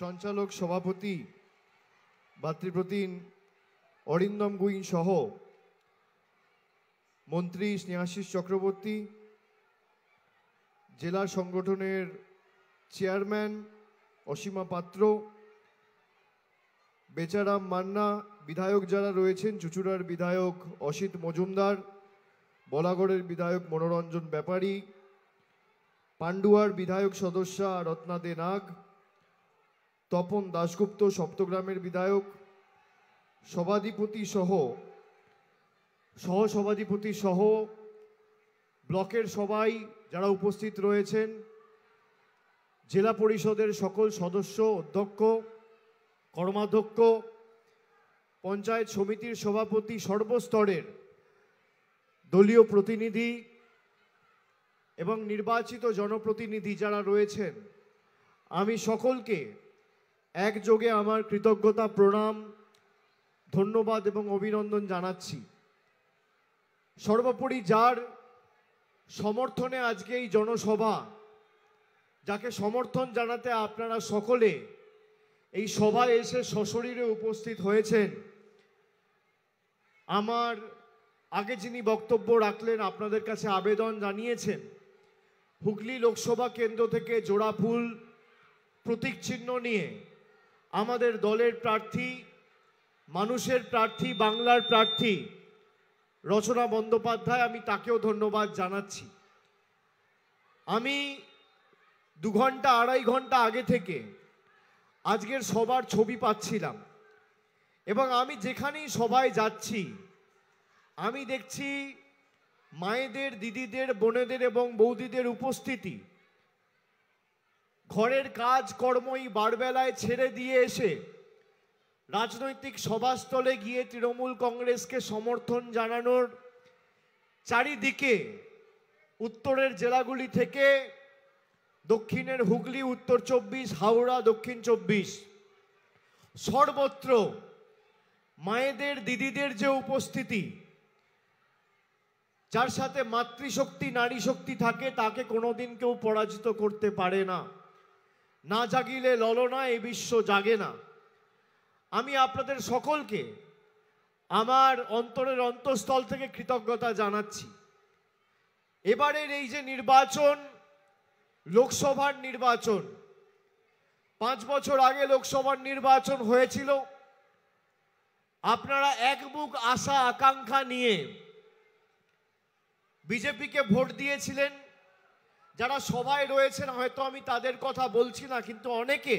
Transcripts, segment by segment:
সঞ্চালক সভাপতি ভাতৃপ্রতীন অরিন্দম গুইন সহ মন্ত্রী স্নেহাশিস চক্রবর্তী জেলা সংগঠনের চেয়ারম্যান অসীমা পাত্র বেচারাম মান্না বিধায়ক যারা রয়েছেন চুচুড়ার বিধায়ক অসিত মজুমদার বলাগড়ের বিধায়ক মনোরঞ্জন ব্যাপারী পাণ্ডুয়ার বিধায়ক সদস্যা রত্না দে নাগ তপন দাশগুপ্ত সপ্তগ্রামের বিধায়ক সভাধিপতি সহ সহসভাধিপতি সহ ব্লকের সবাই যারা উপস্থিত রয়েছেন জেলা পরিষদের সকল সদস্য অধ্যক্ষ কর্মাধ্যক্ষ পঞ্চায়েত সমিতির সভাপতি সর্বস্তরের দলীয় প্রতিনিধি এবং নির্বাচিত জনপ্রতিনিধি যারা রয়েছেন আমি সকলকে একযোগে আমার কৃতজ্ঞতা প্রণাম ধন্যবাদ এবং অভিনন্দন জানাচ্ছি সর্বোপরি যার সমর্থনে আজকে এই জনসভা যাকে সমর্থন জানাতে আপনারা সকলে এই সভায় এসে সশরীরে উপস্থিত হয়েছেন আমার আগে যিনি বক্তব্য রাখলেন আপনাদের কাছে আবেদন জানিয়েছেন হুগলি লোকসভা কেন্দ্র থেকে জোড়াফুল প্রতীক চিহ্ন নিয়ে আমাদের দলের প্রার্থী মানুষের প্রার্থী বাংলার প্রার্থী রচনা বন্দ্যোপাধ্যায় আমি তাকেও ধন্যবাদ জানাচ্ছি আমি দু ঘন্টা আড়াই ঘন্টা আগে থেকে আজকের সবার ছবি পাচ্ছিলাম এবং আমি যেখানেই সবাই যাচ্ছি আমি দেখছি মায়েদের দিদিদের বোনেদের এবং বৌদিদের উপস্থিতি ঘরের কাজ কর্মই বারবেলায় ছেড়ে দিয়ে এসে রাজনৈতিক সভাস্থলে গিয়ে তৃণমূল কংগ্রেসকে সমর্থন জানানোর চারিদিকে উত্তরের জেলাগুলি থেকে দক্ষিণের হুগলি উত্তর চব্বিশ হাওড়া দক্ষিণ চব্বিশ সর্বত্র মায়েদের দিদিদের যে উপস্থিতি যার সাথে মাতৃশক্তি নারী শক্তি থাকে তাকে কোনোদিন কেউ পরাজিত করতে পারে না না জাগিলে ললনা এই বিশ্ব জাগে না আমি আপনাদের সকলকে আমার অন্তরের অন্তঃস্থল থেকে কৃতজ্ঞতা জানাচ্ছি এবারের এই যে নির্বাচন লোকসভার নির্বাচন পাঁচ বছর আগে লোকসভার নির্বাচন হয়েছিল আপনারা এক বুক আশা আকাঙ্ক্ষা নিয়ে বিজেপিকে ভোট দিয়েছিলেন যারা সভায় রয়েছেন হয়তো আমি তাদের কথা বলছি না কিন্তু অনেকে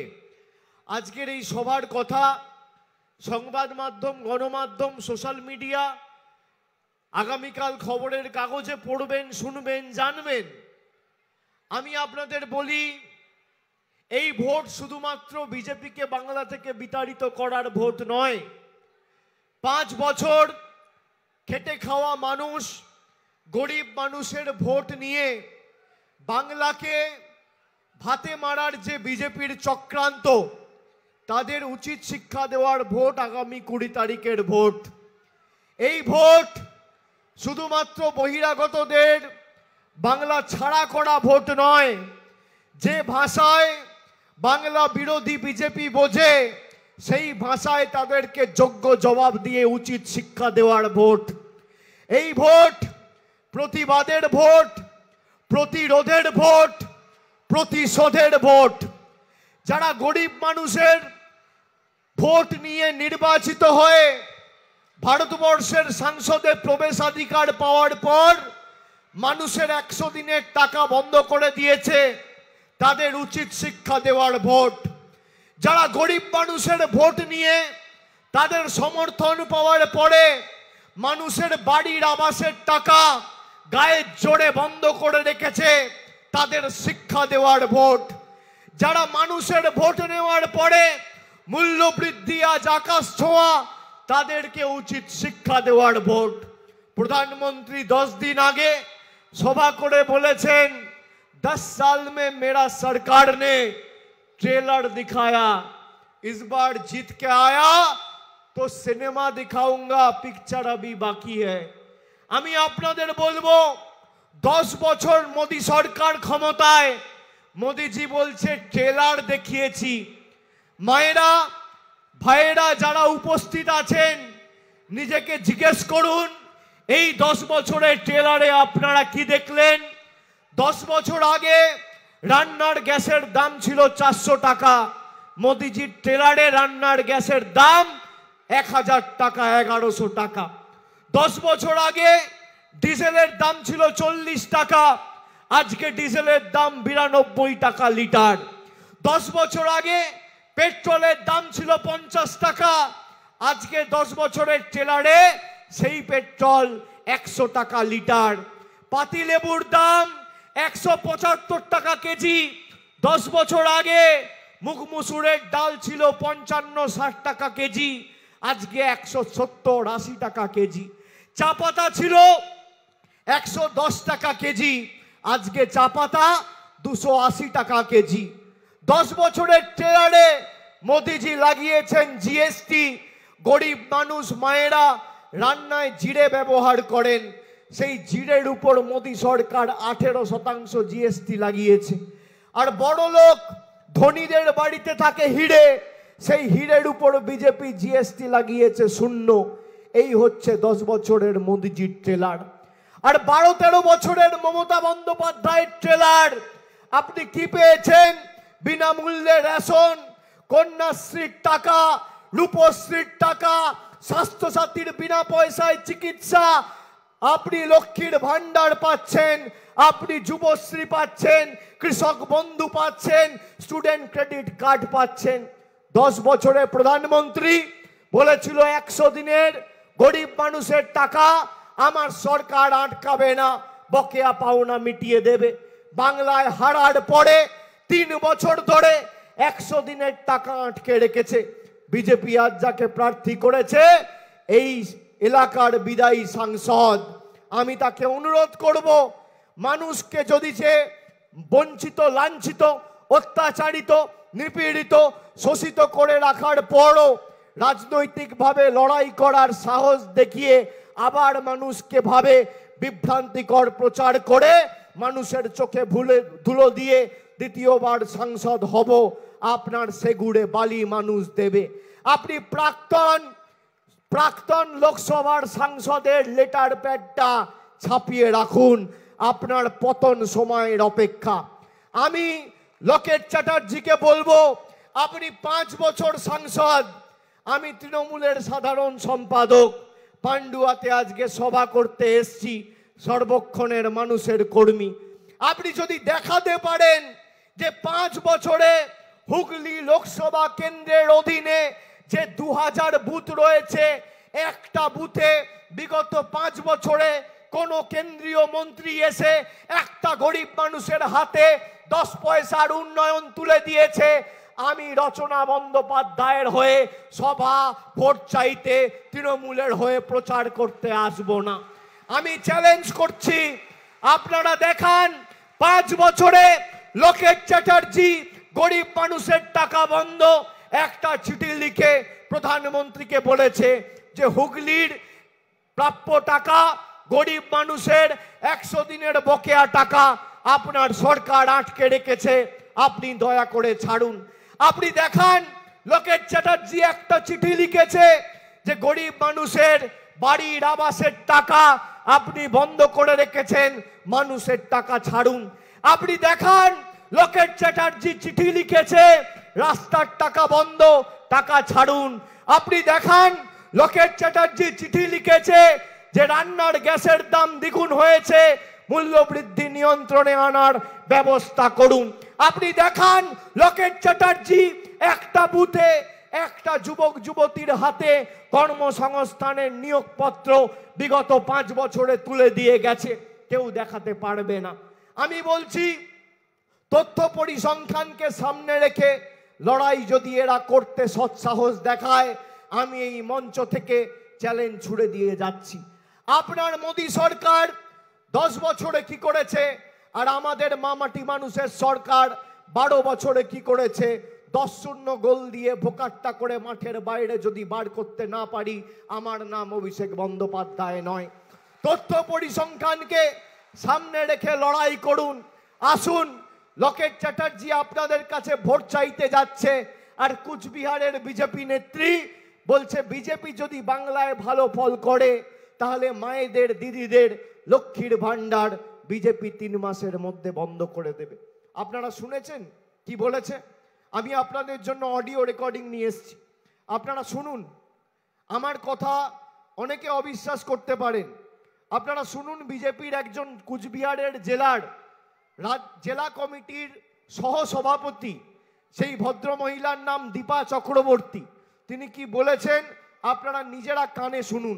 আজকের এই সভার কথা সংবাদ মাধ্যম গণমাধ্যম সোশ্যাল মিডিয়া আগামীকাল খবরের কাগজে পড়বেন শুনবেন জানবেন আমি আপনাদের বলি এই ভোট শুধুমাত্র বিজেপিকে বাংলা থেকে বিতাড়িত করার ভোট নয় পাঁচ বছর খেটে খাওয়া মানুষ গরিব মানুষের ভোট নিয়ে বাংলাকে ভাতে মারার যে বিজেপির চক্রান্ত তাদের উচিত শিক্ষা দেওয়ার ভোট আগামী কুড়ি তারিখের ভোট এই ভোট শুধুমাত্র বহিরাগতদের বাংলা ছাড়া করা ভোট নয় যে ভাষায় বাংলা বিরোধী বিজেপি বোঝে সেই ভাষায় তাদেরকে যোগ্য জবাব দিয়ে উচিত শিক্ষা দেওয়ার ভোট এই ভোট প্রতিবাদের ভোট প্রতিরোধের ভোট প্রতিশোধের ভোট যারা গরিব মানুষের ভোট নিয়ে নির্বাচিত হয়ে ভারতবর্ষের সাংসদে প্রবেশাধিকার পাওয়ার পর মানুষের একশো দিনের টাকা বন্ধ করে দিয়েছে তাদের উচিত শিক্ষা দেওয়ার ভোট যারা গরিব মানুষের ভোট নিয়ে তাদের সমর্থন পাওয়ার পরে মানুষের বাড়ির আবাসের টাকা গায়ে জোড়ে বন্ধ করে রেখেছে তাদের শিক্ষা দেওয়াদ বোর্ড যারা মানুষের ভোট নেওয়ার পড়ে মূল্যবৃদ্ধি আর জাকাষ্টোয়া তাদেরকে উচিত শিক্ষা দেওয়াদ বোর্ড প্রধানমন্ত্রী 10 দিন আগে শোভা করে বলেছেন 10 साल में मेरा सरकार ने ट्रेलर दिखाया इस बार जीत के आया तो सिनेमा दिखाऊंगा पिक्चर अभी बाकी है আমি আপনাদের বলবো দশ বছর মোদী সরকার ক্ষমতায় মোদিজি বলছে ট্রেলার দেখিয়েছি মায়েরা ভাইয়েরা যারা উপস্থিত আছেন নিজেকে জিজ্ঞেস করুন এই দশ বছরের ট্রেলারে আপনারা কি দেখলেন দশ বছর আগে রান্নার গ্যাসের দাম ছিল চারশো টাকা মোদিজির ট্রেলারে রান্নার গ্যাসের দাম এক হাজার টাকা এগারোশো টাকা দশ বছর আগে ডিজেলের দাম ছিল চল্লিশ টাকা আজকে ডিজেলের দাম বিরানব্বই টাকা লিটার দশ বছর আগে পেট্রোলের দাম ছিল পঞ্চাশ টাকা আজকে দশ বছরের ট্রেলারে সেই পেট্রোল একশো টাকা লিটার পাতিলেবুর দাম একশো পঁচাত্তর টাকা কেজি দশ বছর আগে মুখমুসুরের ডাল ছিল পঞ্চান্ন ষাট টাকা কেজি আজকে একশো সত্তর আশি টাকা কেজি চা পাতা ছিল একশো টাকা কেজি আজকে চা পাতা দুশো টাকা কেজি দশ বছরের ট্রেলারে মোদিজি লাগিয়েছেন জিএসটি গরিব মানুষ মায়েরা রান্নায় জিরে ব্যবহার করেন সেই জিরের উপর মোদী সরকার আঠেরো শতাংশ জিএসটি লাগিয়েছে আর বড় লোক ধনীদের বাড়িতে থাকে হিরে সেই হিরের উপর বিজেপি জিএসটি লাগিয়েছে শূন্য এই হচ্ছে দশ বছরের মোদিজির ট্রেলার আর বারো তেরো বছরের মমতা বন্দ্যোপাধ্যায়ের ট্রেলার আপনি কি পেয়েছেন বিনামূল্যে রেশন কন্যাশ্রীর টাকা রূপশ্রীর টাকা স্বাস্থ্যসাথীর বিনা পয়সায় চিকিৎসা আপনি লক্ষ্মীর ভাণ্ডার পাচ্ছেন আপনি যুবশ্রী পাচ্ছেন কৃষক বন্ধু পাচ্ছেন স্টুডেন্ট ক্রেডিট কার্ড পাচ্ছেন দশ বছরে প্রধানমন্ত্রী বলেছিল একশো দিনের গরিব মানুষের টাকা আমার সরকার আটকাবে না বকেয়া পাওনা মিটিয়ে দেবে বাংলায় হারার পরে তিন বছর ধরে একশো দিনের টাকা আটকে রেখেছে বিজেপি আজ যাকে প্রার্থী করেছে এই এলাকার বিদায়ী সাংসদ আমি তাকে অনুরোধ করব মানুষকে যদি সে বঞ্চিত লাঞ্ছিত অত্যাচারিত নিপীড়িত শোষিত করে রাখার পরও রাজনৈতিকভাবে লড়াই করার সাহস দেখিয়ে আবার মানুষকে ভাবে বিভ্রান্তিকর প্রচার করে মানুষের চোখে ভুলে ধুলো দিয়ে দ্বিতীয়বার সাংসদ হব আপনার সেগুড়ে বালি মানুষ দেবে আপনি প্রাক্তন প্রাক্তন লোকসভার সাংসদের লেটার প্যাডটা ছাপিয়ে রাখুন আপনার পতন সময়ের অপেক্ষা আমি লকেট চ্যাটার্জিকে বলবো আপনি পাঁচ বছর সাংসদ আমি তৃণমূলের সাধারণ সম্পাদক পাণ্ডুয়াতে আজকে সভা করতে এসছি সর্বক্ষণের মানুষের কর্মী আপনি যদি দেখাতে পারেন যে পাঁচ বছরে হুগলি লোকসভা কেন্দ্রের অধীনে যে দু হাজার বুথ রয়েছে একটা বুথে বিগত পাঁচ বছরে কোনো কেন্দ্রীয় মন্ত্রী এসে একটা গরিব মানুষের হাতে দশ পয়সার উন্নয়ন তুলে দিয়েছে আমি রচনা বন্দ্যোপাধ্যায়ের হয়ে সভা ভোট চাইতে তৃণমূলের হয়ে প্রচার করতে আসব না আমি চ্যালেঞ্জ করছি আপনারা দেখান পাঁচ বছরে লোকের চ্যাটার্জি গরিব মানুষের টাকা বন্ধ একটা চিঠি লিখে প্রধানমন্ত্রীকে বলেছে যে হুগলির প্রাপ্য টাকা গরিব মানুষের একশো দিনের বকেয়া টাকা আপনার সরকার আটকে রেখেছে আপনি দয়া করে ছাড়ুন আপনি দেখান লোকের চ্যাটার্জি একটা চিঠি লিখেছে যে গরিব মানুষের বাড়ির আবাসের টাকা আপনি বন্ধ করে রেখেছেন মানুষের টাকা ছাড়ুন আপনি দেখান লোকের চ্যাটার্জি চিঠি লিখেছে রাস্তার টাকা বন্ধ টাকা ছাড়ুন আপনি দেখান লোকের চ্যাটার্জি চিঠি লিখেছে যে রান্নার গ্যাসের দাম দ্বিগুণ হয়েছে মূল্যবৃদ্ধি নিয়ন্ত্রণে আনার ব্যবস্থা করুন আপনি দেখান লকেট চ্যাটার্জি একটা বুথে একটা যুবক যুবতীর হাতে কর্মসংস্থানের নিয়োগপত্র বিগত পাঁচ বছরে তুলে দিয়ে গেছে কেউ দেখাতে পারবে না আমি বলছি তথ্য পরিসংখ্যানকে সামনে রেখে লড়াই যদি এরা করতে সৎসাহস দেখায় আমি এই মঞ্চ থেকে চ্যালেঞ্জ ছুড়ে দিয়ে যাচ্ছি আপনার মোদী সরকার দশ বছরে কি করেছে আর আমাদের মামাটি মানুষের সরকার বারো বছরে কি করেছে দশ শূন্য গোল দিয়ে ভোকাট্টা করে মাঠের বাইরে যদি বার করতে না পারি আমার নাম অভিষেক বন্দ্যোপাধ্যায় নয় তথ্য পরিসংখ্যানকে সামনে রেখে লড়াই করুন আসুন লকেট চ্যাটার্জি আপনাদের কাছে ভোট চাইতে যাচ্ছে আর কুচবিহারের বিজেপি নেত্রী বলছে বিজেপি যদি বাংলায় ভালো ফল করে তাহলে মায়েদের দিদিদের লক্ষ্মীর ভাণ্ডার বিজেপি তিন মাসের মধ্যে বন্ধ করে দেবে আপনারা শুনেছেন কি বলেছে আমি আপনাদের জন্য অডিও রেকর্ডিং নিয়ে এসছি আপনারা শুনুন আমার কথা অনেকে অবিশ্বাস করতে পারেন আপনারা শুনুন বিজেপির একজন কুচবিহারের জেলার জেলা কমিটির সহসভাপতি সেই ভদ্রমহিলার নাম দীপা চক্রবর্তী তিনি কি বলেছেন আপনারা নিজেরা কানে শুনুন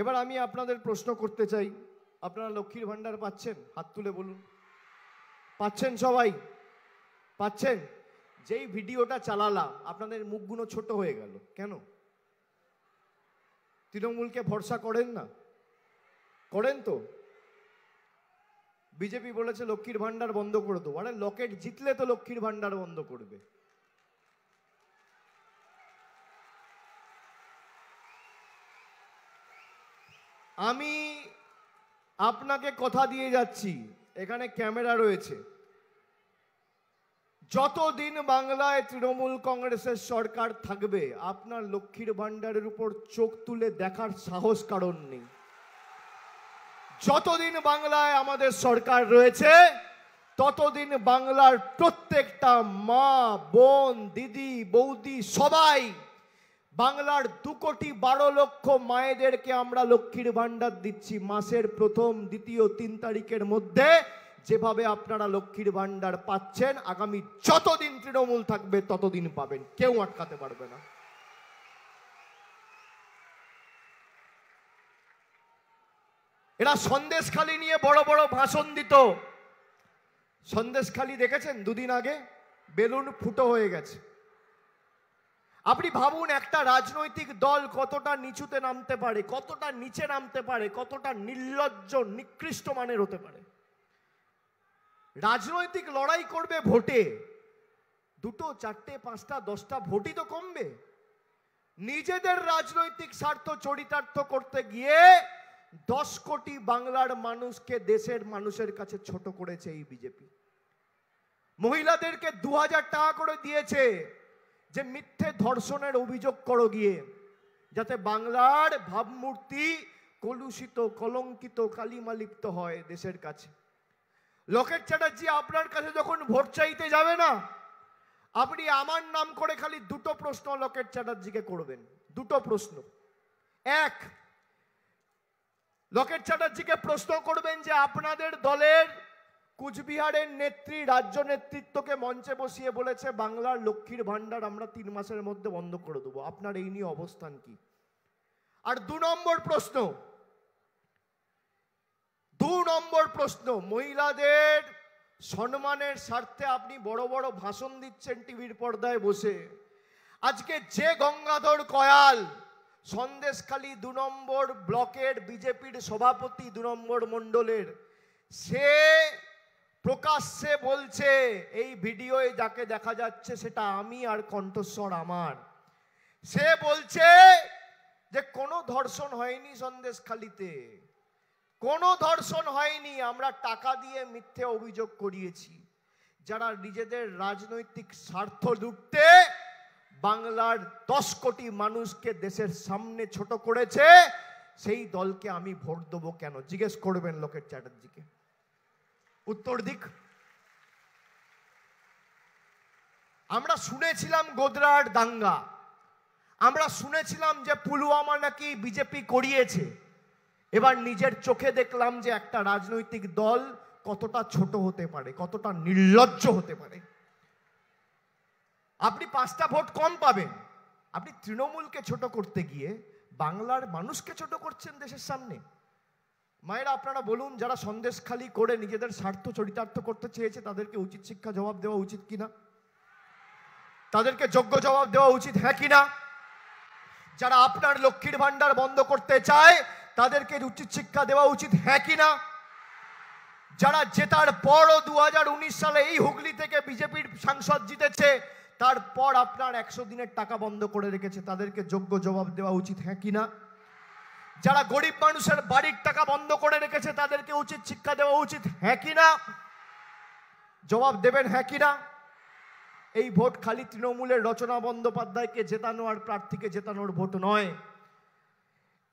এবার আমি আপনাদের প্রশ্ন করতে চাই আপনারা লক্ষ্মীর ভাণ্ডার পাচ্ছেন হাত তুলে বলুন পাচ্ছেন সবাই পাচ্ছেন যেই ভিডিওটা চালালাম আপনাদের মুখগুলো ছোট হয়ে গেল কেন তৃণমূলকে ভরসা করেন না করেন তো বিজেপি বলেছে লক্ষ্মীর ভাণ্ডার বন্ধ করে দেবো আরে লকেট জিতলে তো লক্ষ্মীর ভাণ্ডার বন্ধ করবে আমি আপনাকে কথা দিয়ে যাচ্ছি এখানে ক্যামেরা রয়েছে যতদিন বাংলায় তৃণমূল কংগ্রেসের সরকার থাকবে আপনার লক্ষ্মীর ভাণ্ডারের উপর চোখ তুলে দেখার সাহস কারণ নেই যতদিন বাংলায় আমাদের সরকার রয়েছে ততদিন বাংলার প্রত্যেকটা মা বোন দিদি বৌদি সবাই বাংলার দু কোটি বারো লক্ষ মায়েদেরকে আমরা লক্ষ্মীর ভাণ্ডার দিচ্ছি মাসের প্রথম দ্বিতীয় তিন তারিখের মধ্যে যেভাবে আপনারা লক্ষ্মীর ভাণ্ডার পাচ্ছেন আগামী যতদিন তৃণমূল থাকবে ততদিন পাবেন কেউ আটকাতে পারবে না এরা সন্দেশখালি নিয়ে বড় বড় ভাষণ দিত সন্দেশখালি দেখেছেন দুদিন আগে বেলুন ফুটো হয়ে গেছে আপনি ভাবুন একটা রাজনৈতিক দল কতটা নিচুতে নামতে পারে কতটা নিচে নামতে পারে কতটা নির্লজ্জ নিকৃষ্ট মানের হতে পারে রাজনৈতিক লড়াই করবে ভোটে দুটো চারটে পাঁচটা দশটা ভোটই তো কমবে নিজেদের রাজনৈতিক স্বার্থ চরিতার্থ করতে গিয়ে দশ কোটি বাংলার মানুষকে দেশের মানুষের কাছে ছোট করেছে এই বিজেপি মহিলাদেরকে দু টাকা করে দিয়েছে যে মিথ্যে ধর্ষণের অভিযোগ করো গিয়ে যাতে বাংলার ভাবমূর্তি কলুষিত কলঙ্কিত কালিমালিপ্ত হয় দেশের কাছে লকেট চ্যাটার্জি আপনার কাছে যখন ভোট চাইতে যাবে না আপনি আমার নাম করে খালি দুটো প্রশ্ন লকেট চ্যাটার্জিকে করবেন দুটো প্রশ্ন এক লকেট চ্যাটার্জিকে প্রশ্ন করবেন যে আপনাদের দলের কুচবিহারের নেত্রী রাজ্য নেতৃত্বকে মঞ্চে বসিয়ে বলেছে বাংলার লক্ষ্মীর ভাণ্ডার আমরা তিন মাসের মধ্যে বন্ধ করে দেবো আপনার এই নিয়ে অবস্থান কি আর দু নম্বর প্রশ্ন দু নম্বর প্রশ্ন মহিলাদের সম্মানের স্বার্থে আপনি বড় বড় ভাষণ দিচ্ছেন টিভির পর্দায় বসে আজকে যে গঙ্গাধর কয়াল সন্দেশখালী দু নম্বর ব্লকের বিজেপির সভাপতি দু নম্বর মণ্ডলের সে প্রকাশ্যে বলছে এই ভিডিওয়ে যাকে দেখা যাচ্ছে সেটা আমি আর কণ্ঠস্বর আমার সে বলছে যে কোনো ধর্ষণ হয়নি সন্দেশখালিতে কোনো ধর্ষণ হয়নি আমরা টাকা দিয়ে মিথ্যে অভিযোগ করিয়েছি যারা নিজেদের রাজনৈতিক স্বার্থ লুটতে বাংলার দশ কোটি মানুষকে দেশের সামনে ছোট করেছে সেই দলকে আমি ভোট দেবো কেন জিজ্ঞেস করবেন লোকের চ্যাটার্জিকে উত্তর দিক আমরা শুনেছিলাম গোদরার দাঙ্গা আমরা শুনেছিলাম যে পুলওয়ামা নাকি বিজেপি করিয়েছে এবার নিজের চোখে দেখলাম যে একটা রাজনৈতিক দল কতটা ছোট হতে পারে কতটা নির্লজ্জ হতে পারে আপনি পাঁচটা ভোট কম পাবেন আপনি তৃণমূলকে ছোট করতে গিয়ে বাংলার মানুষকে ছোট করছেন দেশের সামনে মায়েরা আপনারা বলুন যারা সন্দেশ খালি করে নিজেদের স্বার্থ চরিতার্থ করতে চেয়েছে তাদেরকে উচিত শিক্ষা জবাব দেওয়া উচিত কিনা তাদেরকে যোগ্য জবাব দেওয়া উচিত হ্যাঁ কিনা যারা আপনার লক্ষ্মীর ভান্ডার বন্ধ করতে চায় তাদেরকে উচিত শিক্ষা দেওয়া উচিত হ্যাঁ কিনা যারা জেতার পরও দু সালে এই হুগলি থেকে বিজেপির সাংসদ জিতেছে তারপর আপনার একশো দিনের টাকা বন্ধ করে রেখেছে তাদেরকে যোগ্য জবাব দেওয়া উচিত হ্যাঁ কিনা যারা গরিব মানুষের বাড়ির টাকা বন্ধ করে রেখেছে তাদেরকে উচিত শিক্ষা দেওয়া উচিত হ্যাঁ কি না জবাব দেবেন হ্যাঁ কি না এই ভোট খালি তৃণমূলের রচনা বন্দ্যোপাধ্যায়কে জেতানো আর প্রার্থীকে জেতানোর ভোট নয়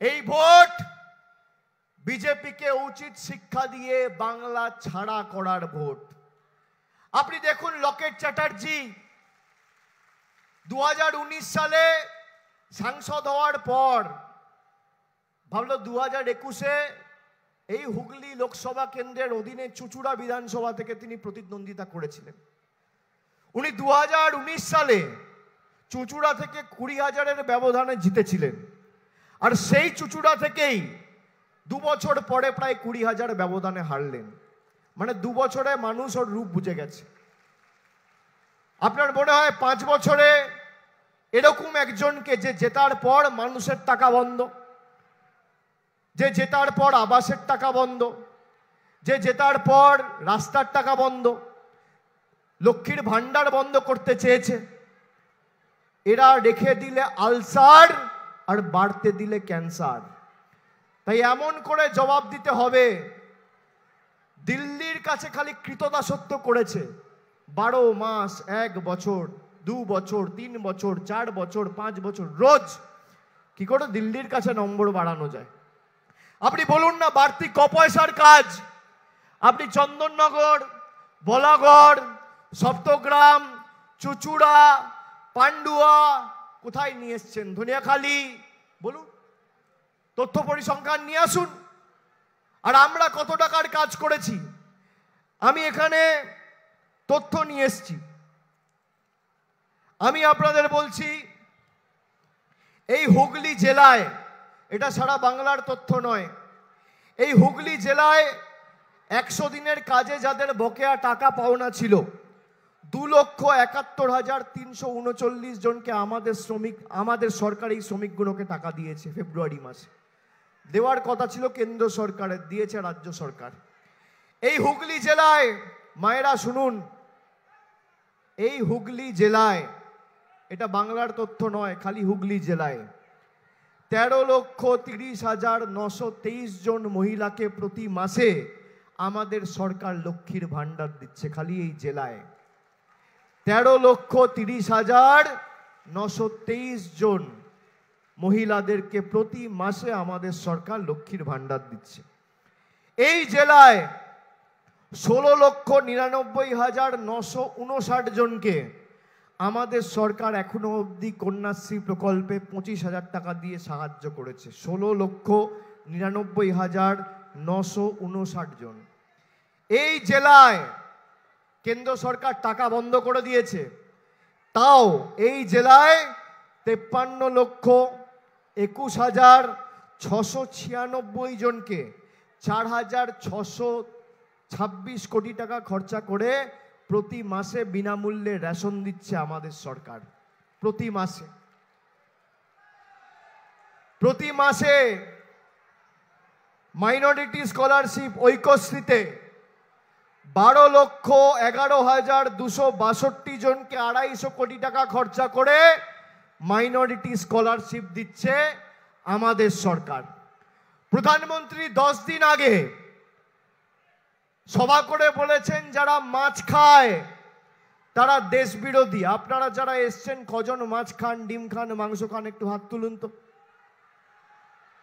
এই ভোট বিজেপিকে উচিত শিক্ষা দিয়ে বাংলা ছাড়া করার ভোট আপনি দেখুন লকেট চ্যাটার্জি দু সালে সাংসদ হওয়ার পর ভাবলো দু হাজার একুশে এই হুগলি লোকসভা কেন্দ্রের অধীনে চুচুড়া বিধানসভা থেকে তিনি প্রতিদ্বন্দ্বিতা করেছিলেন উনি দু হাজার উনিশ সালে চুচুড়া থেকে কুড়ি হাজারের ব্যবধানে জিতেছিলেন আর সেই চুচুড়া থেকেই দু বছর পরে প্রায় কুড়ি হাজার ব্যবধানে হারলেন মানে দু বছরে মানুষ ওর রূপ বুঝে গেছে আপনার মনে হয় পাঁচ বছরে এরকম একজনকে যে জেতার পর মানুষের টাকা বন্ধ যে জেতার পর আবাসের টাকা বন্ধ যে জেতার পর রাস্তার টাকা বন্ধ লক্ষ্মীর ভাণ্ডার বন্ধ করতে চেয়েছে এরা রেখে দিলে আলসার আর বাড়তে দিলে ক্যান্সার তাই এমন করে জবাব দিতে হবে দিল্লির কাছে খালি কৃতদাসত্ব করেছে বারো মাস এক বছর দু বছর তিন বছর চার বছর পাঁচ বছর রোজ কি করে দিল্লির কাছে নম্বর বাড়ানো যায় আপনি বলুন না বাড়তি ক পয়সার কাজ আপনি চন্দননগর বলাগড় সপ্তগ্রাম চুচুড়া পান্ডুয়া কোথায় নিয়ে এসছেন ধনিয়াখালি বলুন তথ্য পরিসংখ্যান নিয়ে আসুন আর আমরা কত টাকার কাজ করেছি আমি এখানে তথ্য নিয়ে এসছি আমি আপনাদের বলছি এই হুগলি জেলায় এটা সারা বাংলার তথ্য নয় এই হুগলি জেলায় একশো দিনের কাজে যাদের বকেয়া টাকা পাওনা ছিল দু লক্ষ একাত্তর হাজার তিনশো উনচল্লিশ জনকে আমাদের শ্রমিক আমাদের সরকার এই শ্রমিকগুলোকে টাকা দিয়েছে ফেব্রুয়ারি মাসে দেওয়ার কথা ছিল কেন্দ্র সরকারের দিয়েছে রাজ্য সরকার এই হুগলি জেলায় মায়েরা শুনুন এই হুগলি জেলায় এটা বাংলার তথ্য নয় খালি হুগলি জেলায় তেরো লক্ষ তিরিশ হাজার নশো তেইশ জন মহিলাকে প্রতি মাসে আমাদের সরকার লক্ষ্মীর ভাণ্ডার দিচ্ছে খালি এই জেলায় তেরো লক্ষ তিরিশ হাজার নশো তেইশ জন মহিলাদেরকে প্রতি মাসে আমাদের সরকার লক্ষ্মীর ভাণ্ডার দিচ্ছে এই জেলায় ষোলো লক্ষ নিরানব্বই হাজার নশো উনষাট জনকে আমাদের সরকার এখনো অবধি কন্যাশ্রী প্রকল্পে পঁচিশ হাজার টাকা দিয়ে সাহায্য করেছে ষোলো লক্ষ নিরানব্বই হাজার নশো উনষাট জন এই জেলায় কেন্দ্র সরকার টাকা বন্ধ করে দিয়েছে তাও এই জেলায় তেপ্পান্ন লক্ষ একুশ হাজার ছশো ছিয়ানব্বই জনকে চার হাজার ছশো ছাব্বিশ কোটি টাকা খরচা করে প্রতি মাসে বিনামূল্যে রেশন দিচ্ছে আমাদের সরকার প্রতি মাসে প্রতি মাসে মাইনরিটি স্কলারশিপ ঐক্যশ্রীতে বারো লক্ষ এগারো হাজার দুশো বাষট্টি জনকে আড়াইশো কোটি টাকা খরচা করে মাইনরিটি স্কলারশিপ দিচ্ছে আমাদের সরকার প্রধানমন্ত্রী দশ দিন আগে সভা করে বলেছেন যারা মাছ খায় তারা দেশ বিরোধী আপনারা যারা এসছেন কজন মাছ খান ডিম খান মাংস খান একটু হাত তুলুন তো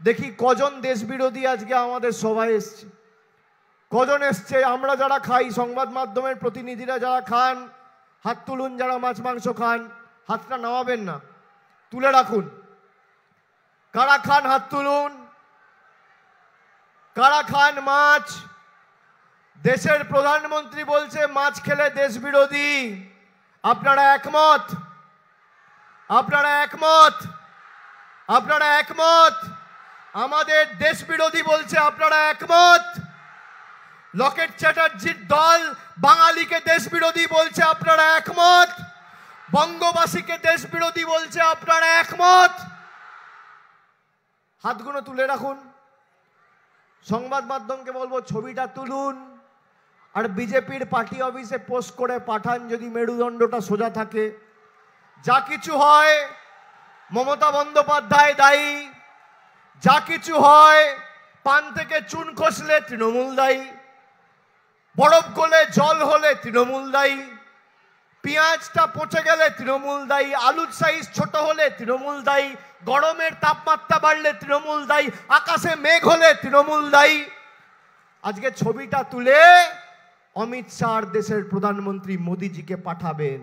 দেখি কজন দেশ বিরোধী আজকে আমাদের সভায় এসছে কজন এসছে আমরা যারা খাই সংবাদ মাধ্যমের প্রতিনিধিরা যারা খান হাত তুলুন যারা মাছ মাংস খান হাতটা নামাবেন না তুলে রাখুন কারা খান হাত তুলুন কারা খান মাছ দেশের প্রধানমন্ত্রী বলছে মাছ খেলে দেশ বিরোধী আপনারা একমত আপনারা একমত আপনারা একমত আমাদের দেশ বিরোধী বলছে আপনারা একমত লকেট চ্যাটার্জির দল বাঙালিকে দেশ বিরোধী বলছে আপনারা একমত বঙ্গবাসীকে দেশ বিরোধী বলছে আপনারা একমত হাতগুলো তুলে রাখুন সংবাদ মাধ্যমকে বলবো ছবিটা তুলুন আর বিজেপির পার্টি অফিসে পোস্ট করে পাঠান যদি মেরুদণ্ডটা সোজা থাকে যা কিছু হয় মমতা বন্দ্যোপাধ্যায় দায়ী যা কিছু হয় পান থেকে চুন খসলে তৃণমূল দায়ী বরফ গলে জল হলে তৃণমূল দায়ী পেঁয়াজটা পচে গেলে তৃণমূল দায়ী আলুর সাইজ ছোট হলে তৃণমূল দায়ী গরমের তাপমাত্রা বাড়লে তৃণমূল দায়ী আকাশে মেঘ হলে তৃণমূল দায়ী আজকে ছবিটা তুলে অমিত শাহর দেশের প্রধানমন্ত্রী মোদিজিকে পাঠাবেন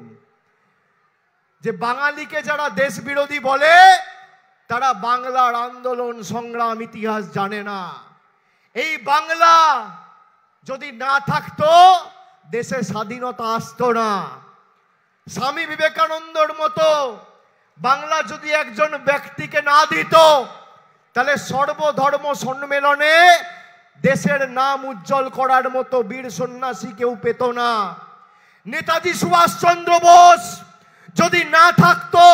যে বাঙালিকে যারা দেশ বিরোধী বলে তারা বাংলার আন্দোলন সংগ্রাম ইতিহাস জানে না এই বাংলা যদি না থাকতো দেশে স্বাধীনতা আসতো না স্বামী বিবেকানন্দর মতো বাংলা যদি একজন ব্যক্তিকে না দিত তাহলে সর্বধর্ম সম্মেলনে দেশের নাম উজ্জ্বল করার মতো বীর সন্ন্যাসী কেউ পেত না নেতাজি সুভাষচন্দ্র বোস যদি না থাকতো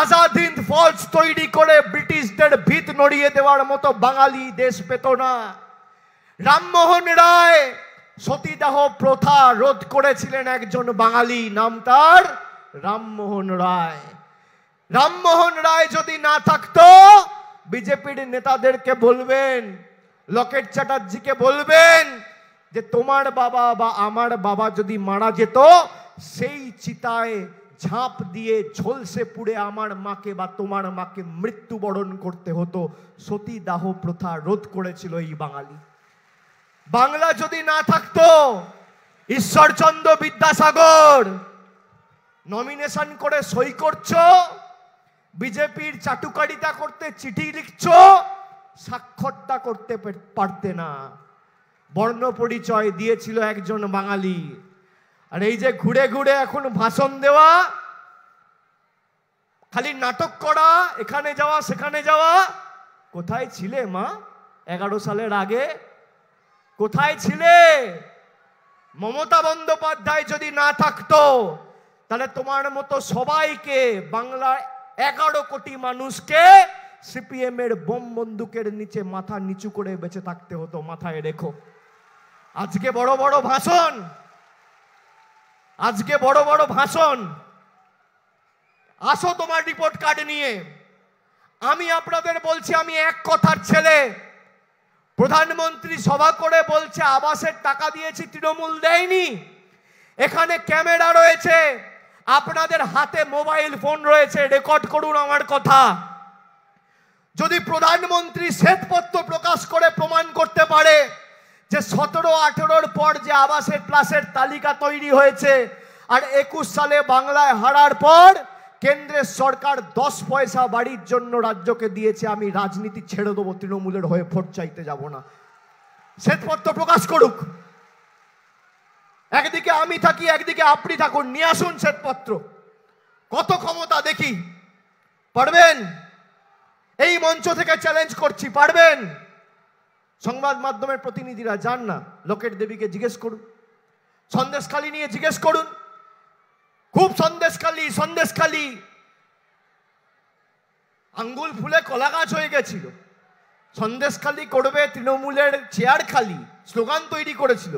আজাদ হিন্দ ফৌজ তৈরি করে ব্রিটিশদের ভিত নড়িয়ে দেওয়ার মতো বাঙালি দেশ পেত না রামমোহন রায় সতীদাহ প্রথা রোধ করেছিলেন একজন বাঙালি নাম তার রামমোহন রায় রামমোহন রায় যদি না থাকতো বিজেপির নেতাদেরকে বলবেন লকেট চ্যাটার্জিকে বলবেন যে তোমার বাবা বা আমার বাবা যদি মারা যেত সেই চিতায় ঝাঁপ দিয়ে ঝলসে পুড়ে আমার মাকে বা তোমার মাকে মৃত্যুবরণ করতে হতো সতী দাহ প্রথা রোধ করেছিল এই বাঙালি বাংলা যদি না থাকতো ঈশ্বরচন্দ্র বিদ্যাসাগর নমিনেশন করে সই করছো বিজেপির চাটুকারিতা করতে চিঠি লিখছো সাক্ষরতা করতে পারতে না বর্ণ পরিচয় দিয়েছিল একজন বাঙালি আর এই যে ঘুরে ঘুরে এখন ভাষণ দেওয়া খালি নাটক করা এখানে যাওয়া সেখানে যাওয়া কোথায় ছিলে মা এগারো সালের আগে কোথায় ছিলে মমতা বন্দ্যোপাধ্যায় যদি না থাকতো তাহলে তোমার মতো সবাইকে বাংলার এগারো কোটি মানুষকে সিপিএমের বোম বন্দুকের নিচে মাথা নিচু করে বেঁচে থাকতে হতো মাথায় রেখো আজকে বড় বড় ভাষণ আজকে বড় বড় ভাষণ আসো তোমার রিপোর্ট কার্ড নিয়ে আমি আপনাদের বলছি আমি এক কথার ছেলে প্রধানমন্ত্রী সভা করে বলছে আবাসের টাকা দিয়েছি তৃণমূল দেয়নি এখানে ক্যামেরা রয়েছে আপনাদের হাতে মোবাইল ফোন রয়েছে রেকর্ড করুন আমার কথা যদি প্রধানমন্ত্রী শ্বেতপত্র প্রকাশ করে প্রমাণ করতে পারে যে সতেরো আঠেরোর পর যে আবাসের প্লাসের তালিকা তৈরি হয়েছে আর একুশ সালে বাংলায় হারার পর কেন্দ্রের সরকার দশ পয়সা বাড়ির জন্য রাজ্যকে দিয়েছে আমি রাজনীতি ছেড়ে দেবো তৃণমূলের হয়ে ভোট চাইতে যাব না শ্বেতপত্র প্রকাশ করুক একদিকে আমি থাকি একদিকে আপনি থাকুন নিয়ে আসুন শ্বেতপত্র কত ক্ষমতা দেখি পারবেন এই মঞ্চ থেকে চ্যালেঞ্জ করছি পারবেন সংবাদ মাধ্যমের প্রতিনিধিরা যান না লোকেট দেবীকে জিজ্ঞেস করুন সন্দেশখালী নিয়ে জিজ্ঞেস করুন খুব সন্দেশখালী সন্দেশখালী আঙ্গুল ফুলে কলা গাছ হয়ে গেছিল সন্দেশখালী করবে তৃণমূলের চেয়ার খালি স্লোগান তৈরি করেছিল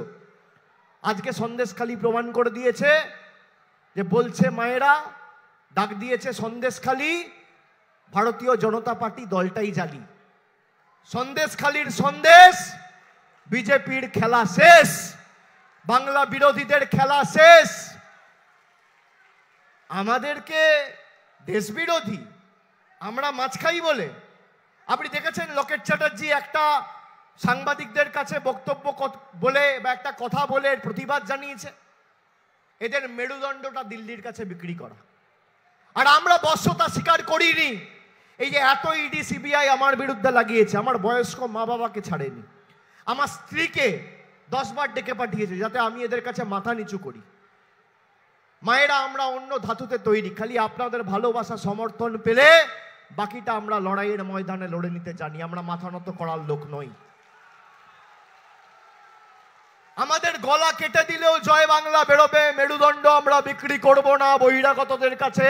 আজকে সন্দেশখালী প্রমাণ করে দিয়েছে যে বলছে মায়েরা ডাক দিয়েছে সন্দেশখালী ভারতীয় জনতা পার্টি দলটাই জানি সন্দেশখালির সন্দেশ বিজেপির খেলা শেষ বাংলা বিরোধীদের খেলা শেষ আমাদেরকে দেশবিরোধী আমরা মাছ খাই বলে আপনি দেখেছেন লকেট চ্যাটার্জি একটা সাংবাদিকদের কাছে বক্তব্য বলে বা একটা কথা বলে প্রতিবাদ জানিয়েছে এদের মেরুদণ্ডটা দিল্লির কাছে বিক্রি করা আর আমরা বশ্যতা স্বীকার করিনি এই যে এত ইডি e সিবিআই আমার বিরুদ্ধে লাগিয়েছে আমার বয়স্ক মা বাবাকে ছাড়েনি আমার স্ত্রীকে দশবার ডেকে পাঠিয়েছে যাতে আমি এদের কাছে মাথা নিচু করি মায়েরা আমরা অন্য ধাতুতে তৈরি খালি আপনাদের ভালোবাসা সমর্থন পেলে বাকিটা আমরা লড়াইয়ের ময়দানে লড়ে নিতে জানি আমরা মাথা নত করার লোক নই আমাদের গলা কেটে দিলেও জয় বাংলা বেরোবে মেরুদণ্ড আমরা বিক্রি করব না বহিরাগতদের কাছে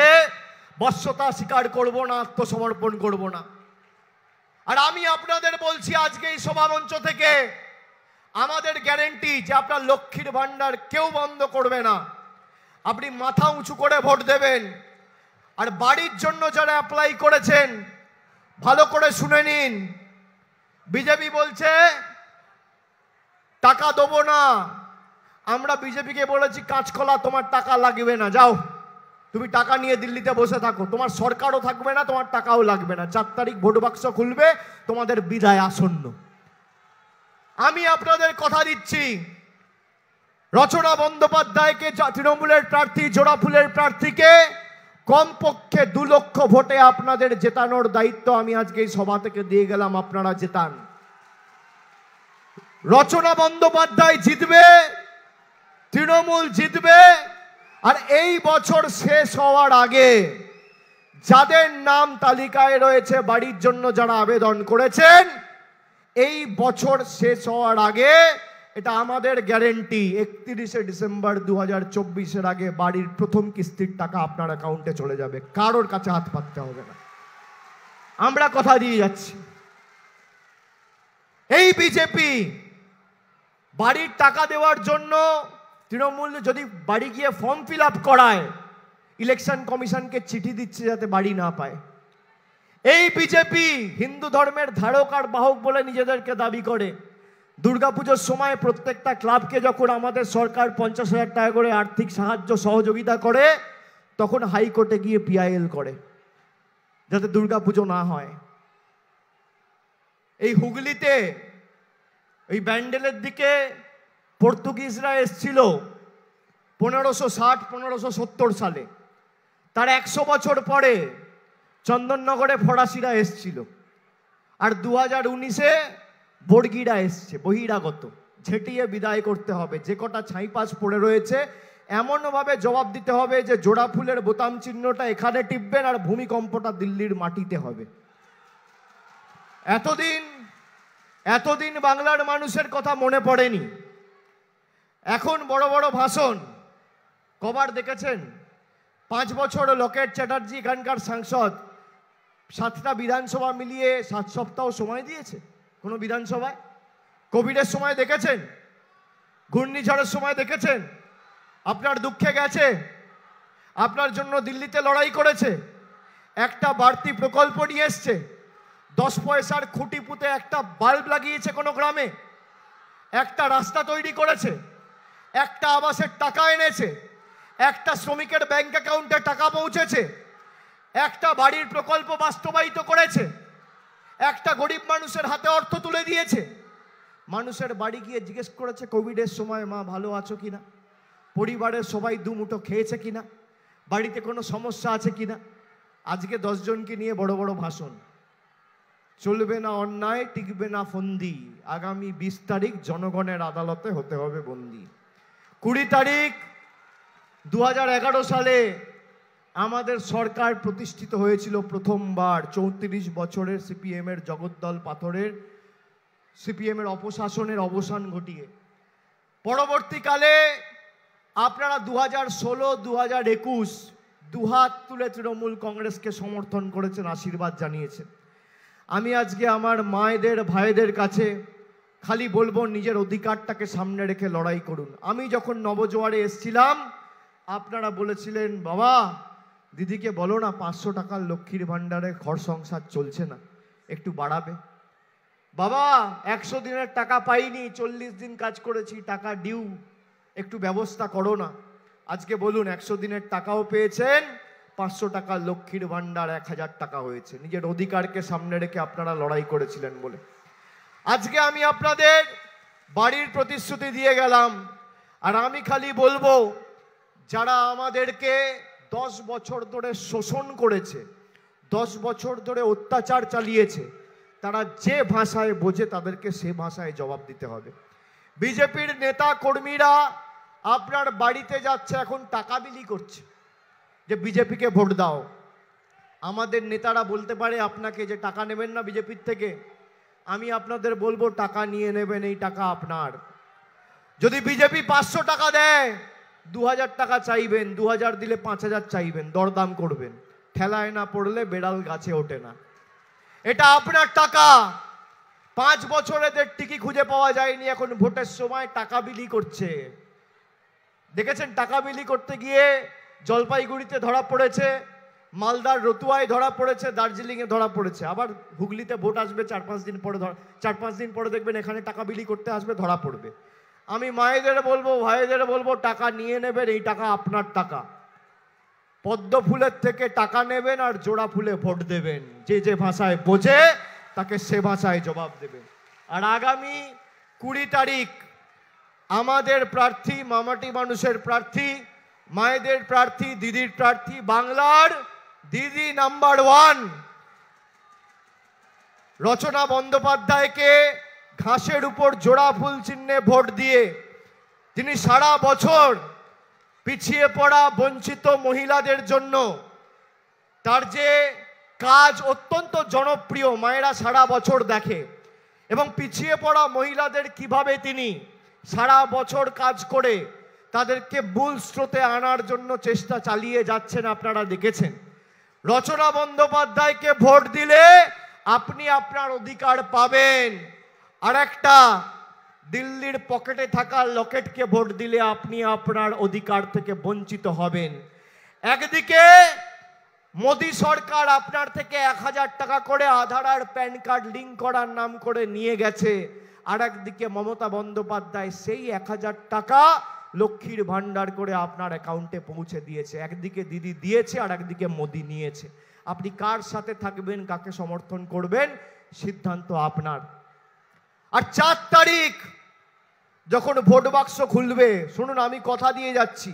বশ্যতা স্বীকার করব না আত্মসমর্পণ করব না আর আমি আপনাদের বলছি আজকে এই সভামঞ্চ থেকে আমাদের গ্যারেন্টি যে আপনার লক্ষ্মীর ভাণ্ডার কেউ বন্ধ করবে না আপনি মাথা উঁচু করে ভোট দেবেন আর বাড়ির জন্য যারা অ্যাপ্লাই করেছেন ভালো করে শুনে নিন বিজেপি বলছে টাকা দেবো না আমরা বিজেপিকে বলেছি কাঁচকলা তোমার টাকা লাগবে না যাও তুমি টাকা নিয়ে দিল্লিতে বসে থাকো তোমার সরকারও থাকবে না তোমার টাকাও লাগবে না চার তারিখ ভোট বাক্স খুলবে তোমাদের বিদায় আসন্ন আমি আপনাদের কথা দিচ্ছি রচনা বন্দ্যোপাধ্যায়কে তৃণমূলের প্রার্থী ফুলের প্রার্থীকে কমপক্ষে দু লক্ষ ভোটে আপনাদের জেতানোর দায়িত্ব আমি আজকে এই সভা থেকে দিয়ে গেলাম আপনারা জেতান রচনা বন্দ্যোপাধ্যায় জিতবে তৃণমূল জিতবে আর এই বছর শেষ হওয়ার আগে যাদের নাম তালিকায় রয়েছে বাড়ির জন্য যারা আবেদন করেছেন এই বছর শেষ হওয়ার আগে এটা আমাদের গ্যারেন্টি একত্রিশে ডিসেম্বর দু হাজার চব্বিশের আগে বাড়ির প্রথম কিস্তির টাকা আপনার অ্যাকাউন্টে চলে যাবে কারোর কাছে হাত পাততে হবে না আমরা কথা দিয়ে যাচ্ছি এই বিজেপি বাড়ির টাকা দেওয়ার জন্য তৃণমূল যদি বাড়ি গিয়ে ফর্ম ফিল আপ করায় ইলেকশন কমিশনকে চিঠি দিচ্ছে যাতে বাড়ি না পায় এই বিজেপি হিন্দু ধর্মের ধারক আর বাহক বলে নিজেদেরকে দাবি করে দুর্গাপুজোর সময় প্রত্যেকটা ক্লাবকে যখন আমাদের সরকার পঞ্চাশ হাজার টাকা করে আর্থিক সাহায্য সহযোগিতা করে তখন হাইকোর্টে গিয়ে পিআইএল করে যাতে দুর্গাপুজো না হয় এই হুগলিতে এই ব্যান্ডেলের দিকে পর্তুগিজরা এসছিল পনেরোশো ষাট পনেরোশো সত্তর সালে তার একশো বছর পরে চন্দননগরে ফরাসিরা এসছিল আর দু হাজার উনিশে বর্গিরা এসছে বহিরাগত ঝেঁটিয়ে বিদায় করতে হবে যে কটা ছাইপাশ পড়ে রয়েছে এমনভাবে জবাব দিতে হবে যে জোড়া ফুলের বোতাম চিহ্নটা এখানে টিপবেন আর ভূমিকম্পটা দিল্লির মাটিতে হবে এতদিন এতদিন বাংলার মানুষের কথা মনে পড়েনি এখন বড় বড় ভাষণ কবার দেখেছেন পাঁচ বছর লকেট চ্যাটার্জি এখানকার সাংসদ সাতটা বিধানসভা মিলিয়ে সাত সপ্তাহ সময় দিয়েছে কোনো বিধানসভায় কোভিডের সময় দেখেছেন ঘূর্ণিঝড়ের সময় দেখেছেন আপনার দুঃখে গেছে আপনার জন্য দিল্লিতে লড়াই করেছে একটা বাড়তি প্রকল্প নিয়ে এসছে দশ পয়সার খুঁটি পুঁতে একটা বাল্ব লাগিয়েছে কোনো গ্রামে একটা রাস্তা তৈরি করেছে একটা আবাসের টাকা এনেছে একটা শ্রমিকের ব্যাংক অ্যাকাউন্টে টাকা পৌঁছেছে একটা বাড়ির প্রকল্প বাস্তবায়িত করেছে একটা গরিব মানুষের হাতে অর্থ তুলে দিয়েছে মানুষের বাড়ি গিয়ে জিজ্ঞেস করেছে কোভিডের সময় মা ভালো আছো কি না পরিবারের সবাই দুমুঠো খেয়েছে কি না বাড়িতে কোনো সমস্যা আছে কি না আজকে দশজনকে নিয়ে বড় বড় ভাষণ চলবে না অন্যায় টিকবে না ফন্দি আগামী বিশ তারিখ জনগণের আদালতে হতে হবে বন্দী কুড়ি তারিখ দু সালে আমাদের সরকার প্রতিষ্ঠিত হয়েছিল প্রথমবার চৌত্রিশ বছরের সিপিএমের জগদ্দল পাথরের সিপিএমের অপশাসনের অবসান ঘটিয়ে পরবর্তীকালে আপনারা দু হাজার ষোলো দু হাজার একুশ দুহাত তুলে তৃণমূল কংগ্রেসকে সমর্থন করেছেন আশীর্বাদ জানিয়েছেন আমি আজকে আমার মায়েদের ভাইদের কাছে খালি বলবো নিজের অধিকারটাকে সামনে রেখে লড়াই করুন আমি যখন নবজোয়ারে এসছিলাম আপনারা বলেছিলেন বাবা দিদিকে বলো না পাঁচশো টাকার লক্ষ্মীর ভাণ্ডারে ঘর সংসার চলছে না একটু বাড়াবে বাবা একশো দিনের টাকা পাইনি চল্লিশ দিন কাজ করেছি টাকা ডিউ একটু ব্যবস্থা করো না আজকে বলুন একশো দিনের টাকাও পেয়েছেন পাঁচশো টাকা লক্ষ্মীর ভাণ্ডার এক হাজার টাকা হয়েছে নিজের অধিকারকে সামনে রেখে আপনারা লড়াই করেছিলেন বলে আজকে আমি আপনাদের বাড়ির প্রতিশ্রুতি দিয়ে গেলাম আর আমি খালি বলবো যারা আমাদেরকে দশ বছর ধরে শোষণ করেছে দশ বছর ধরে অত্যাচার চালিয়েছে তারা যে ভাষায় বোঝে তাদেরকে সে ভাষায় জবাব দিতে হবে বিজেপির নেতা কর্মীরা আপনার বাড়িতে যাচ্ছে এখন টাকা বিলি করছে যে বিজেপিকে ভোট দাও আমাদের নেতারা বলতে পারে আপনাকে যে টাকা নেবেন না বিজেপির থেকে আমি আপনাদের বলবো টাকা নিয়ে নেবেন এই টাকা আপনার যদি বিজেপি পাঁচশো টাকা দেয় দু হাজার টাকা চাইবেন দু হাজার দিলে পাঁচ হাজার চাইবেন দরদাম করবেন ঠেলায় না পড়লে বেড়াল গাছে ওঠে না এটা আপনার টাকা পাঁচ বছর এদের টিকি খুঁজে পাওয়া যায়নি এখন ভোটের সময় টাকা বিলি করছে দেখেছেন টাকা বিলি করতে গিয়ে জলপাইগুড়িতে ধরা পড়েছে মালদার রতুয়ায় ধরা পড়েছে দার্জিলিংয়ে ধরা পড়েছে আবার হুগলিতে ভোট আসবে চার পাঁচ দিন পরে ধরা চার পাঁচ দিন পরে দেখবেন এখানে টাকা বিলি করতে আসবে ধরা পড়বে আমি মায়েদের বলবো ভাইদের বলবো টাকা নিয়ে নেবেন এই টাকা আপনার টাকা পদ্ম ফুলের থেকে টাকা নেবেন আর জোড়া ফুলে ভোট দেবেন যে যে ভাষায় বোঝে তাকে সে ভাষায় জবাব দেবেন আর আগামী কুড়ি তারিখ আমাদের প্রার্থী মামাটি মানুষের প্রার্থী মায়েদের প্রার্থী দিদির প্রার্থী বাংলার দিদি নাম্বার ওয়ান রচনা বন্দ্যোপাধ্যায়কে ঘাসের উপর জোড়া ফুল চিহ্নে ভোট দিয়ে তিনি সারা বছর পিছিয়ে পড়া বঞ্চিত মহিলাদের জন্য তার যে কাজ অত্যন্ত জনপ্রিয় মায়েরা সারা বছর দেখে এবং পিছিয়ে পড়া মহিলাদের কিভাবে তিনি সারা বছর কাজ করে তাদেরকে মূল স্রোতে আনার জন্য চেষ্টা চালিয়ে যাচ্ছেন আপনারা দেখেছেন রচনা বন্দ্যোপাধ্যায়কে ভোট দিলে আপনি আপনার অধিকার পাবেন আর একটা দিল্লির পকেটে থাকা লকেটকে ভোট দিলে আপনি আপনার অধিকার থেকে বঞ্চিত হবেন একদিকে মোদি সরকার আপনার থেকে এক হাজার টাকা করে আধার আর প্যান কার্ড লিঙ্ক করার নাম করে নিয়ে গেছে আর একদিকে মমতা বন্দ্যোপাধ্যায় সেই এক হাজার টাকা লক্ষ্মীর ভাণ্ডার করে আপনার অ্যাকাউন্টে পৌঁছে দিয়েছে একদিকে দিদি দিয়েছে আর একদিকে মোদি নিয়েছে আপনি কার সাথে থাকবেন কাকে সমর্থন করবেন সিদ্ধান্ত আপনার আর চার তারিখ যখন ভোট বাক্স খুলবে শুনুন আমি কথা দিয়ে যাচ্ছি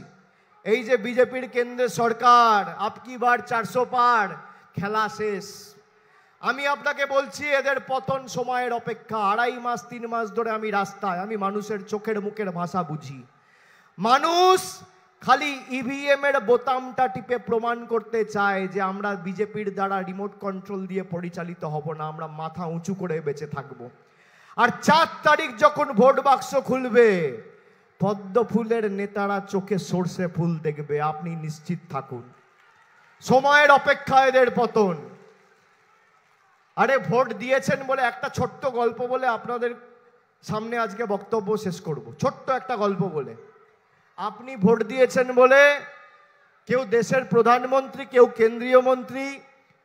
এই যে বিজেপির কেন্দ্রের সরকার আপকি বার চারশো পার খেলা শেষ আমি আপনাকে বলছি এদের পতন সময়ের অপেক্ষা আড়াই মাস তিন মাস ধরে আমি রাস্তায় আমি মানুষের চোখের মুখের ভাষা বুঝি মানুষ খালি ইভিএম e এর বোতামটা টিপে প্রমাণ করতে চায় যে আমরা বিজেপির দ্বারা রিমোট কন্ট্রোল দিয়ে পরিচালিত হব না আমরা মাথা উঁচু করে বেঁচে থাকব আর চার তারিখ যখন ভোট বাক্স খুলবে পদ্ম ফুলের নেতারা চোখে সর্ষে ফুল দেখবে আপনি নিশ্চিত থাকুন সময়ের অপেক্ষা এদের পতন আরে ভোট দিয়েছেন বলে একটা ছোট্ট গল্প বলে আপনাদের সামনে আজকে বক্তব্য শেষ করব ছোট্ট একটা গল্প বলে আপনি ভোট দিয়েছেন বলে কেউ দেশের প্রধানমন্ত্রী কেউ কেন্দ্রীয় মন্ত্রী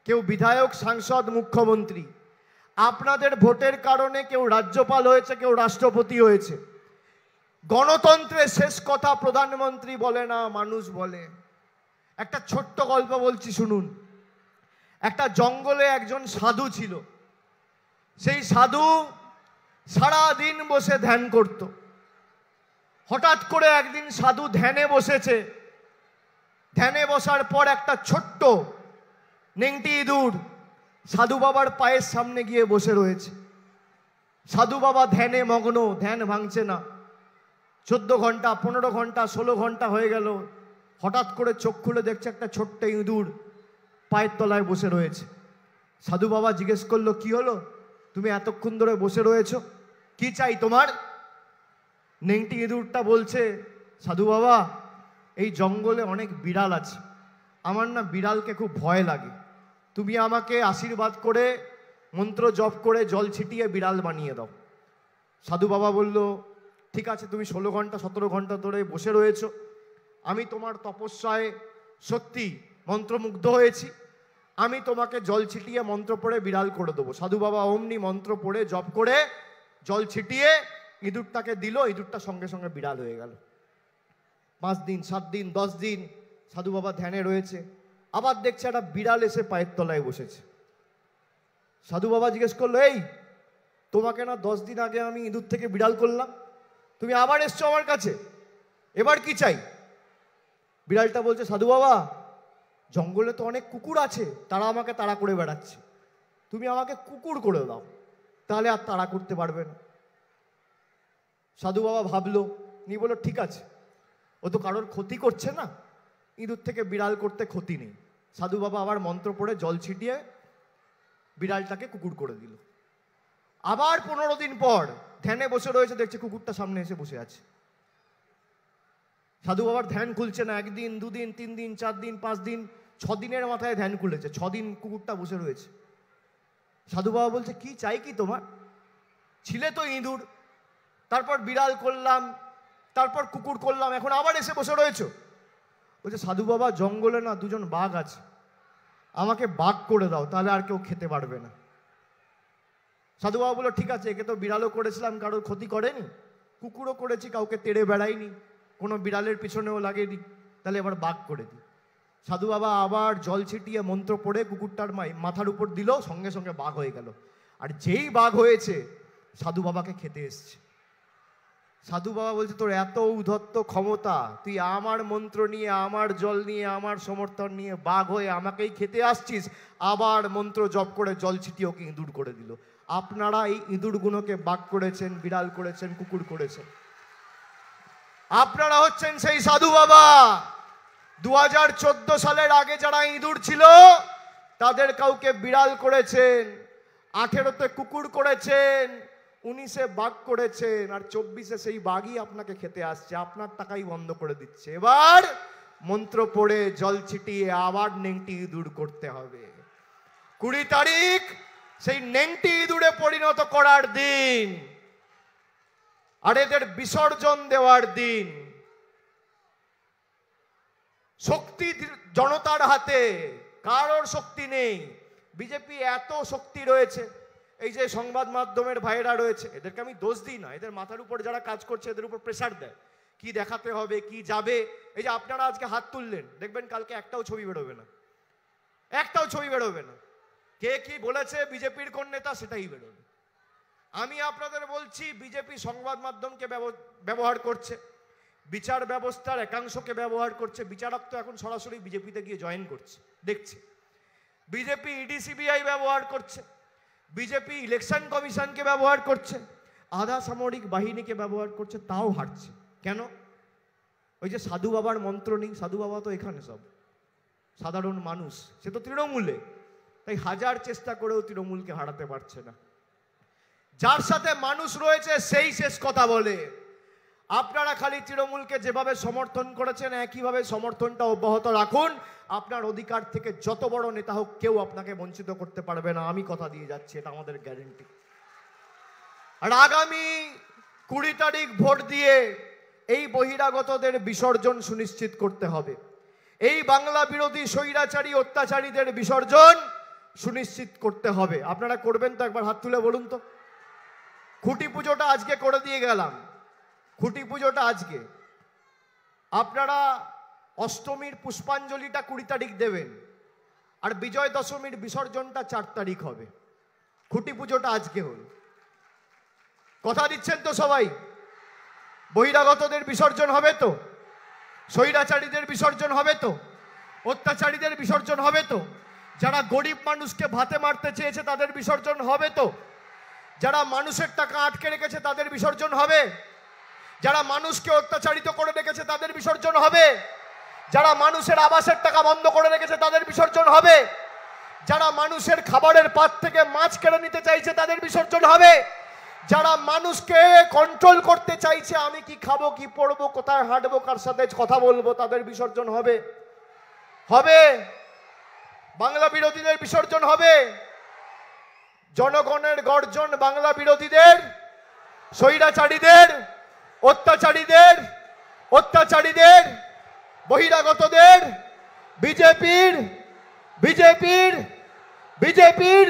কেউ বিধায়ক সাংসদ মুখ্যমন্ত্রী আপনাদের ভোটের কারণে কেউ রাজ্যপাল হয়েছে কেউ রাষ্ট্রপতি হয়েছে গণতন্ত্রের শেষ কথা প্রধানমন্ত্রী বলে না মানুষ বলে একটা ছোট্ট গল্প বলছি শুনুন একটা জঙ্গলে একজন সাধু ছিল সেই সাধু সারা দিন বসে ধ্যান করতো হঠাৎ করে একদিন সাধু ধ্যানে বসেছে ধ্যানে বসার পর একটা ছোট্ট নেংটি ইঁদুর সাধু বাবার পায়ের সামনে গিয়ে বসে রয়েছে সাধু বাবা ধ্যানে মগ্ন ধ্যান ভাঙছে না চোদ্দ ঘন্টা পনেরো ঘন্টা ষোলো ঘন্টা হয়ে গেল হঠাৎ করে চোখ খুলে দেখছে একটা ছোট্ট ইঁদুর পায়ের তলায় বসে রয়েছে সাধু বাবা জিজ্ঞেস করলো কি হলো তুমি এতক্ষণ ধরে বসে রয়েছো কি চাই তোমার নেংটি ইঁদুরটা বলছে সাধু বাবা এই জঙ্গলে অনেক বিড়াল আছে আমার না বিড়ালকে খুব ভয় লাগে তুমি আমাকে আশীর্বাদ করে মন্ত্র জপ করে জল ছিটিয়ে বিড়াল বানিয়ে দাও সাধু বাবা বলল ঠিক আছে তুমি ষোলো ঘন্টা সতেরো ঘন্টা ধরে বসে রয়েছ আমি তোমার তপস্যায় সত্যি মন্ত্রমুগ্ধ হয়েছি আমি তোমাকে জল ছিটিয়ে মন্ত্র পড়ে বিড়াল করে দেবো সাধু বাবা অমনি মন্ত্র পড়ে জপ করে জল ছিটিয়ে ইঁদুরটাকে দিল ইঁদুরটা সঙ্গে সঙ্গে বিড়াল হয়ে গেল পাঁচ দিন সাত দিন দশ দিন সাধু বাবা ধ্যানে রয়েছে আবার দেখছে একটা বিড়াল এসে পায়ের তলায় বসেছে সাধু বাবা জিজ্ঞেস করলো এই তোমাকে না দশ দিন আগে আমি ইঁদুর থেকে বিড়াল করলাম তুমি আবার এসছো আমার কাছে এবার কি চাই বিড়ালটা বলছে সাধু বাবা জঙ্গলে তো অনেক কুকুর আছে তারা আমাকে তাড়া করে বেড়াচ্ছে তুমি আমাকে কুকুর করে দাও তাহলে আর তাড়া করতে পারবে না সাধু বাবা ভাবলো নি বললো ঠিক আছে ও তো কারোর ক্ষতি করছে না ইঁদুর থেকে বিড়াল করতে ক্ষতি নেই সাধু বাবা আবার মন্ত্র পড়ে জল ছিটিয়ে বিড়ালটাকে কুকুর করে দিল আবার পনেরো দিন পর ধ্যানে বসে রয়েছে দেখছে কুকুরটা সামনে এসে বসে আছে সাধু বাবার ধ্যান খুলছে না একদিন দুদিন তিন দিন চার দিন পাঁচ দিন ছদিনের মাথায় ধ্যান খুলেছে ছদিন কুকুরটা বসে রয়েছে সাধু বাবা বলছে কি চাই কি তোমার ছিলে তো ইঁদুর তারপর বিড়াল করলাম তারপর কুকুর করলাম এখন আবার এসে বসে রয়েছে বলছে সাধু বাবা জঙ্গলে না দুজন বাঘ আছে আমাকে বাঘ করে দাও তাহলে আর কেউ খেতে পারবে না সাধু বাবা বললো ঠিক আছে একে তো বিড়ালও করেছিলাম কারোর ক্ষতি করেনি কুকুরও করেছি কাউকে তেড়ে বেড়াইনি কোনো বিড়ালের পিছনেও লাগেনি তাহলে এবার বাঘ করে দিই সাধু বাবা আবার জল ছিটিয়ে মন্ত্র পড়ে কুকুরটার মাই মাথার উপর দিল সঙ্গে সঙ্গে বাঘ হয়ে গেল আর যেই বাঘ হয়েছে সাধু বাবাকে খেতে এসছে সাধু বাবা বলছে তোর এত উধত্ত ক্ষমতা তুই আমার মন্ত্র নিয়ে আমার জল নিয়ে আমার সমর্থন নিয়ে বাঘ হয়ে আমাকেই খেতে আসছিস আবার মন্ত্র জপ করে জল ছিটিয়ে ওকে ইঁদুর করে দিল আপনারা এই ইঁদুরগুলোকে বাঘ করেছেন বিড়াল করেছেন কুকুর করেছেন আপনারা হচ্ছেন সেই সাধু বাবা দু সালের আগে যারা ইঁদুর ছিল তাদের কাউকে বিড়াল করেছেন আঠেরোতে কুকুর করেছেন উনিশে বাঘ করেছেন আর চব্বিশে সেই বাঘই আপনাকে খেতে আসছে আপনার টাকাই বন্ধ করে দিচ্ছে এবার মন্ত্র পড়ে জল ছিটিয়ে আবার নেংটি ইঁদুর করতে হবে কুড়ি তারিখ সেই নেংটি ইঁদুরে পরিণত করার দিন আর এদের বিসর্জন দেওয়ার দিন শক্তি জনতার হাতে কারোর শক্তি নেই বিজেপি এত শক্তি রয়েছে এই যে সংবাদ মাধ্যমের ভাইয়েরা রয়েছে এদেরকে আমি দোষ দিই না এদের মাথার উপর যারা কাজ করছে এদের উপর প্রেশার দেয় কি দেখাতে হবে কি যাবে এই যে আপনারা আজকে হাত তুললেন দেখবেন কালকে একটাও ছবি বেরোবে না একটাও ছবি বেরোবে না কে কি বলেছে বিজেপির কোন নেতা সেটাই বেরোবে আমি আপনাদের বলছি বিজেপি সংবাদ মাধ্যমকে ব্যবহার করছে বিচার ব্যবস্থার একাংশকে ব্যবহার করছে বিচারক তো এখন সরাসরি বিজেপিতে গিয়ে জয়েন করছে দেখছে বিজেপি ইডি e সিবিআই ব্যবহার করছে বিজেপি ইলেকশন কমিশনকে ব্যবহার করছে আধা সামরিক বাহিনীকে ব্যবহার করছে তাও হারছে কেন ওই যে সাধু বাবার মন্ত্র নেই সাধু বাবা তো এখানে সব সাধারণ মানুষ সে তো তৃণমূলে তাই হাজার চেষ্টা করেও তৃণমূলকে হারাতে পারছে না যার সাথে মানুষ রয়েছে সেই শেষ কথা বলে আপনারা খালি তৃণমূলকে যেভাবে সমর্থন করেছেন একইভাবে সমর্থনটা অব্যাহত রাখুন আপনার অধিকার থেকে যত বড় নেতা হোক কেউ আপনাকে বঞ্চিত করতে পারবে না আমি কথা দিয়ে যাচ্ছি এটা আমাদের গ্যারেন্টি আর আগামী কুড়ি তারিখ ভোট দিয়ে এই বহিরাগতদের বিসর্জন সুনিশ্চিত করতে হবে এই বাংলা বিরোধী স্বৈরাচারী অত্যাচারীদের বিসর্জন সুনিশ্চিত করতে হবে আপনারা করবেন তো একবার হাত তুলে বলুন তো খুঁটি পুজোটা আজকে করে দিয়ে গেলাম খুঁটি পুজোটা আজকে আপনারা অষ্টমীর পুষ্পাঞ্জলিটা কুড়ি তারিখ দেবেন আর বিজয় দশমীর বিসর্জনটা চার তারিখ হবে খুঁটি পুজোটা আজকে হল কথা দিচ্ছেন তো সবাই বহিরাগতদের বিসর্জন হবে তো স্বৈরাচারীদের বিসর্জন হবে তো অত্যাচারীদের বিসর্জন হবে তো যারা গরিব মানুষকে ভাতে মারতে চেয়েছে তাদের বিসর্জন হবে তো যারা মানুষের টাকা আটকে রেখেছে তাদের বিসর্জন হবে যারা মানুষকে অত্যাচারিত করে রেখেছে তাদের বিসর্জন হবে যারা মানুষের আবাসের টাকা বন্ধ করে রেখেছে তাদের বিসর্জন হবে যারা মানুষের খাবারের পাত থেকে মাছ কেড়ে নিতে চাইছে তাদের বিসর্জন হবে যারা মানুষকে কন্ট্রোল করতে চাইছে আমি কি খাবো কি পড়বো কোথায় হাঁটবো কার সাথে কথা বলবো তাদের বিসর্জন হবে হবে বাংলা বিরোধীদের বিসর্জন হবে জনগণের গর্জন বাংলা বিরোধীদের স্বৈরাচারীদের অত্যাচারীদের অত্যাচারীদের বহিরাগতদের বিজেপির বিজেপির বিজেপির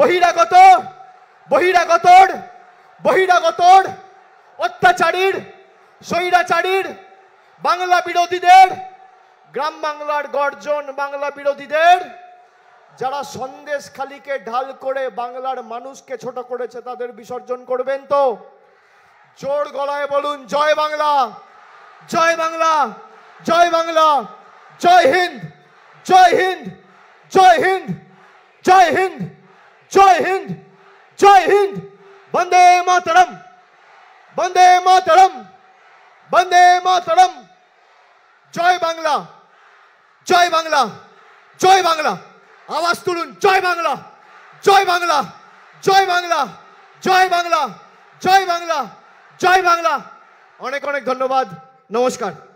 বহিরাগত বহিরাগতর বহিরাগতর অত্যাচারীর স্বৈরাচারীর বাংলা বিরোধীদের গ্রাম বাংলার গর্জন বাংলা বিরোধীদের যারা সন্দেশ খালিকে ঢাল করে বাংলার মানুষকে ছোট করেছে তাদের বিসর্জন করবেন তো জোর গলায় বলুন জয় বাংলা জয় বাংলা জয় বাংলা জয় হিন্দ জয় হিন্দ জয় হিন্দ জয় হিন্দ জয় হিন্দ জয় হিন্দ বন্দে মাতরম বন্দে মাতরম বন্দে মাতরম জয় বাংলা জয় বাংলা জয় বাংলা আওয়াজ তুলুন जय বাংলা जय বাংলা जय বাংলা जय বাংলা जय বাংলা জয় বাংলা অনেক অনেক ধন্যবাদ নমস্কার